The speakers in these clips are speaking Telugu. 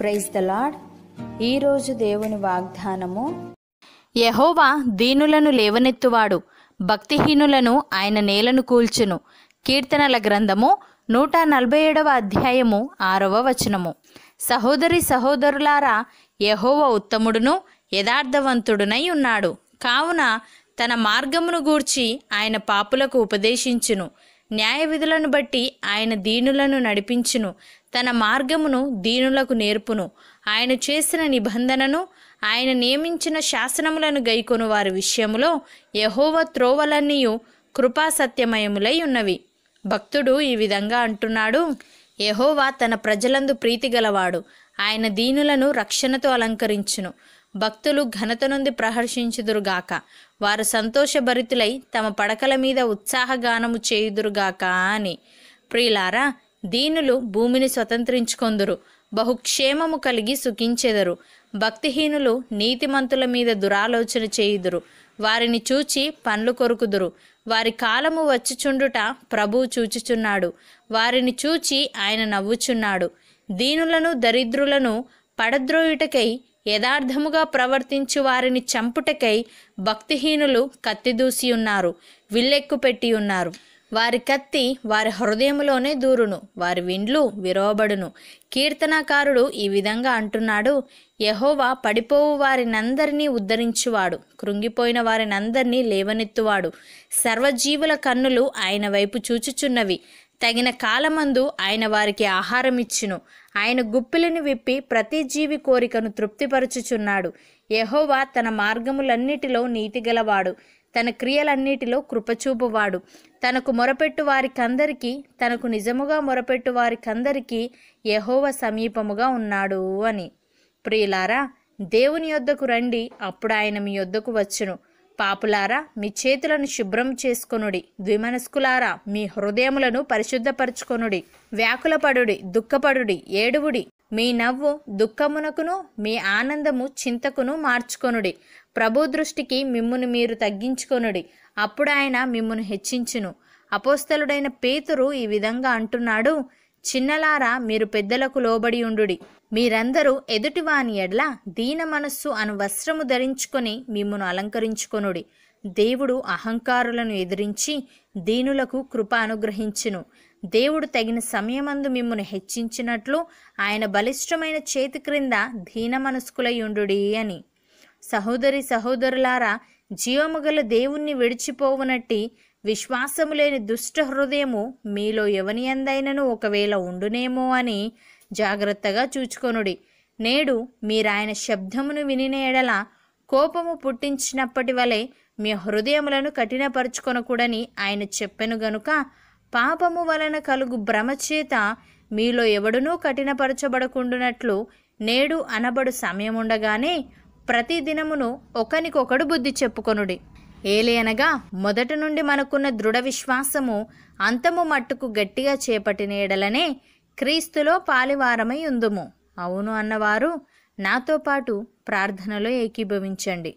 ప్రైజ్ ద లాడ్ ఈరోజు దేవుని వాగ్దానము యహోవా దీనులను లేవనెత్తువాడు భక్తిహీనులను ఆయన నేలను కూల్చును కీర్తనల గ్రంథము నూట నలభై ఏడవ అధ్యాయము ఆరవ వచనము సహోదరి సహోదరులారా యహోవ ఉత్తముడును యథార్థవంతుడునై ఉన్నాడు కావున తన మార్గమును గూర్చి ఆయన పాపులకు ఉపదేశించును న్యాయ విధులను బట్టి ఆయన దీనులను నడిపించును తన మార్గమును దీనులకు నేర్పును ఆయన చేసిన నిబంధనను ఆయన నియమించిన శాసనములను గైకొను వారి విషయములో యహోవ త్రోవలన్నీయు కృపాసత్యమయములై ఉన్నవి భక్తుడు ఈ విధంగా అంటున్నాడు యహోవా తన ప్రజలందు ప్రీతి గలవాడు ఆయన దీనులను రక్షణతో అలంకరించును భక్తులు ఘనత నుండి ప్రహర్షించుదురుగాక వారు సంతోషభరితులై తమ పడకల మీద ఉత్సాహగానము చేయుదురుగాక అని ప్రియులారా దీనులు భూమిని స్వతంత్రించుకొందురు బహుక్షేమము కలిగి సుఖించెదరు భక్తిహీనులు నీతిమంతుల మీద దురాలోచన చేయుదురు వారిని చూచి పండ్లు కొరుకుదురు వారి కాలము వచ్చిచుండుట ప్రభువు చూచుచున్నాడు వారిని చూచి ఆయన నవ్వుచున్నాడు దీనులను దరిద్రులను పడద్రోయుటకై యథార్థముగా ప్రవర్తించు వారిని చంపుటకై భక్తిహీనులు కత్తిదూసి ఉన్నారు విల్లెక్కుపెట్టి ఉన్నారు వారి కత్తి వారి హృదయంలోనే దూరును వారి విండ్లు విరవబడును కీర్తనకారుడు ఈ విధంగా అంటున్నాడు యహోవా పడిపోవు వారినందరినీ ఉద్ధరించువాడు కృంగిపోయిన వారినందరినీ లేవనెత్తువాడు సర్వజీవుల కన్నులు ఆయన వైపు చూచుచున్నవి తగిన కాలమందు ఆయన వారికి ఆహారం ఇచ్చును ఆయన గుప్పిలను విప్పి ప్రతి జీవి కోరికను తృప్తిపరచుచున్నాడు యహోవా తన మార్గములన్నిటిలో నీతిగలవాడు తన క్రియలన్నిటిలో కృపచూపువాడు తనకు మొరపెట్టు వారికందరికీ తనకు నిజముగా మొరపెట్టు వారికందరికీ యహోవ సమీపముగా ఉన్నాడు అని ప్రియులారా దేవుని యొద్దకు రండి అప్పుడు ఆయన మీ యొద్దకు వచ్చును పాపులారా మీ చేతులను శుభ్రం చేసుకొనుడి ద్విమనస్కులారా మీ హృదయములను పరిశుద్ధపరచుకొనుడి వ్యాకులపడుడి దుఃఖపడుడి ఏడువుడి మీ నవ్వు దుఃఖమునకును మీ ఆనందము చింతకును మార్చుకొనుడి ప్రభు దృష్టికి మిమ్మును మీరు తగ్గించుకొనుడి అప్పుడు ఆయన మిమ్మును హెచ్చించును అపోస్తలుడైన పేతురు ఈ విధంగా అంటున్నాడు చిన్నలారా మీరు పెద్దలకు లోబడి ఉండుడి మీరందరూ ఎదుటివాని ఎడ్ల దీన మనస్సు అను వస్త్రము ధరించుకొని మిమ్మును అలంకరించుకొనుడి దేవుడు అహంకారులను ఎదిరించి దీనులకు కృప అనుగ్రహించును దేవుడు తగిన సమయమందు మిమ్మును హెచ్చించినట్లు ఆయన బలిష్టమైన చేతి క్రింద దీన మనస్కులయుండుడి అని సహోదరి సహోదరులారా జీవముగల దేవుణ్ణి విడిచిపోవునట్టి విశ్వాసము లేని దుష్ట హృదయము మీలో ఎవని ఎందైనను ఒకవేళ ఉండునేమో అని జాగ్రత్తగా చూచుకొనుడి నేడు మీరాయన శబ్దమును వినిన ఎడల కోపము పుట్టించినప్పటి వలె మీ హృదయములను కఠినపరుచుకొనకూడని ఆయన చెప్పెను గనుక పాపము వలన కలుగు భ్రమచేత మీలో ఎవడునూ కఠినపరచబడకుండునట్లు నేడు అనబడు సమయముండగానే ప్రతి దినమును ఒకనికొకడు బుద్ధి చెప్పుకొనుడి ఏలేనగా మొదటి నుండి మనకున్న దృఢ విశ్వాసము అంతము మట్టుకు గట్టిగా చేపట్టిన ఎడలనే క్రీస్తులో పాలివారమై ఉందుము అవును అన్నవారు నాతో పాటు ప్రార్థనలో ఏకీభవించండి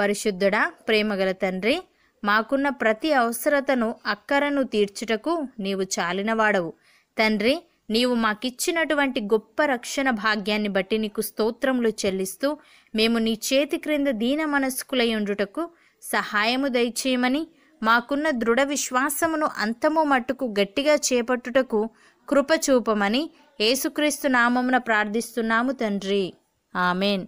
పరిశుద్ధుడా ప్రేమగల తండ్రి మాకున్న ప్రతి అవసరతను అక్కరను తీర్చుటకు నీవు చాలినవాడవు తండ్రి నీవు మాకిచ్చినటువంటి గొప్ప రక్షణ భాగ్యాన్ని బట్టి నీకు స్తోత్రములు చెల్లిస్తూ మేము నీ చేతి క్రింద దీన మనస్కులై ఉండుటకు సహాయము దయచేయమని మాకున్న దృఢ విశ్వాసమును అంతము మట్టుకు గట్టిగా చేపట్టుటకు కృపచూపమని ఏసుక్రీస్తు యేసుక్రీస్తు నామమున ప్రార్థిస్తున్నాము తండ్రి ఆమెన్